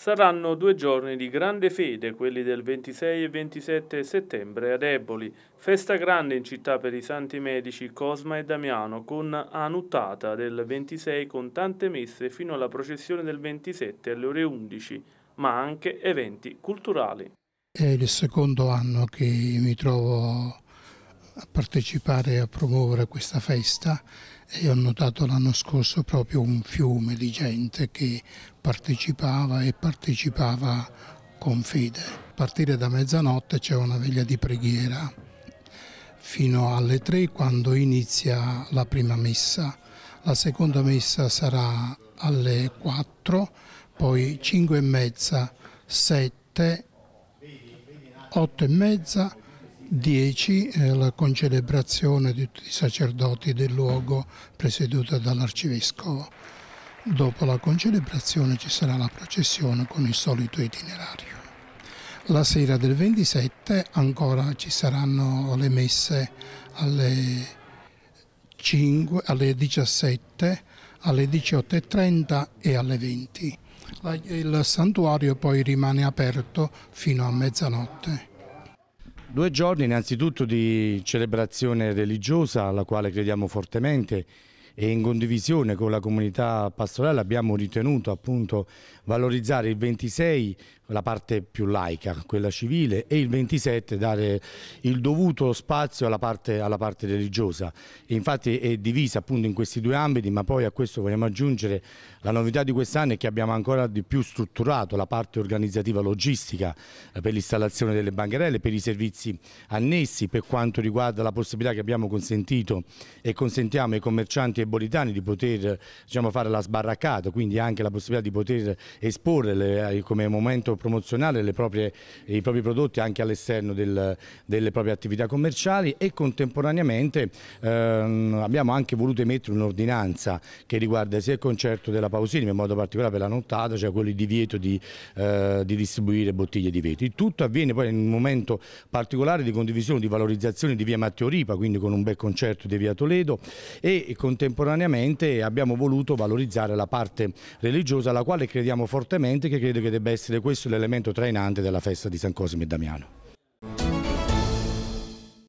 Saranno due giorni di grande fede, quelli del 26 e 27 settembre ad Eboli. Festa grande in città per i santi medici Cosma e Damiano, con anuttata del 26 con tante messe fino alla processione del 27 alle ore 11, ma anche eventi culturali. È il secondo anno che mi trovo a partecipare e a promuovere questa festa e ho notato l'anno scorso proprio un fiume di gente che partecipava e partecipava con fede. A partire da mezzanotte c'è una veglia di preghiera fino alle tre quando inizia la prima messa. La seconda messa sarà alle 4, poi 5 e mezza, 7, 8 e mezza 10 eh, la concelebrazione di tutti i sacerdoti del luogo presieduta dall'arcivescovo. Dopo la concelebrazione ci sarà la processione con il solito itinerario. La sera del 27 ancora ci saranno le messe alle, 5, alle 17, alle 18.30 e alle 20. Il santuario poi rimane aperto fino a mezzanotte. Due giorni innanzitutto di celebrazione religiosa alla quale crediamo fortemente e in condivisione con la comunità pastorale abbiamo ritenuto appunto valorizzare il 26 la parte più laica, quella civile, e il 27 dare il dovuto spazio alla parte, alla parte religiosa. E infatti è divisa appunto in questi due ambiti, ma poi a questo vogliamo aggiungere la novità di quest'anno è che abbiamo ancora di più strutturato la parte organizzativa logistica eh, per l'installazione delle bancherelle, per i servizi annessi, per quanto riguarda la possibilità che abbiamo consentito e consentiamo ai commercianti e bolitani di poter diciamo, fare la sbarraccata, quindi anche la possibilità di poter esporre le, eh, come momento promozionare proprie, i propri prodotti anche all'esterno del, delle proprie attività commerciali e contemporaneamente ehm, abbiamo anche voluto emettere un'ordinanza che riguarda sia il concerto della Pausini, in modo particolare per la nottata, cioè quello di divieto di, eh, di distribuire bottiglie di vetro. Il tutto avviene poi in un momento particolare di condivisione, di valorizzazione di via Matteo Ripa, quindi con un bel concerto di via Toledo e contemporaneamente abbiamo voluto valorizzare la parte religiosa, alla quale crediamo fortemente che credo che debba essere questo l'elemento trainante della festa di San Cosimo e Damiano.